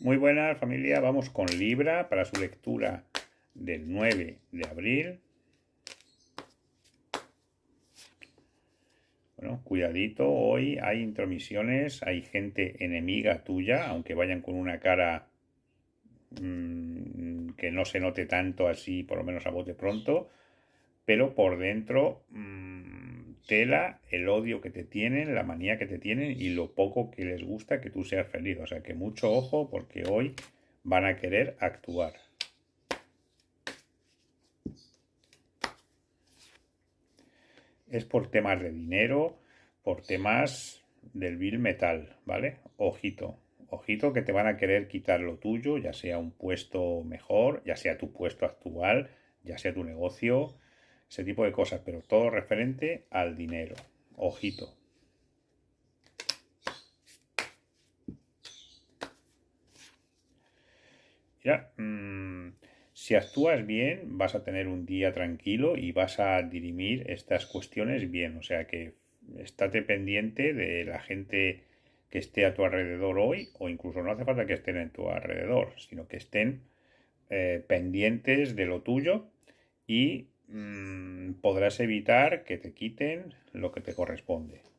Muy buenas familia, vamos con Libra para su lectura del 9 de abril. Bueno, cuidadito, hoy hay intromisiones, hay gente enemiga tuya, aunque vayan con una cara mm, que no se note tanto así, por lo menos a bote pronto, pero por dentro mm, tela el odio que te tienen, la manía que te tienen y lo poco que les gusta que tú seas feliz. O sea que mucho ojo porque hoy van a querer actuar. Es por temas de dinero, por temas del vil metal, ¿vale? Ojito, ojito que te van a querer quitar lo tuyo, ya sea un puesto mejor, ya sea tu puesto actual, ya sea tu negocio, ese tipo de cosas, pero todo referente al dinero. Ojito. Mira, mm, si actúas bien, vas a tener un día tranquilo y vas a dirimir estas cuestiones bien. O sea que estate pendiente de la gente que esté a tu alrededor hoy, o incluso no hace falta que estén en tu alrededor, sino que estén eh, pendientes de lo tuyo y mm, podrás evitar que te quiten lo que te corresponde.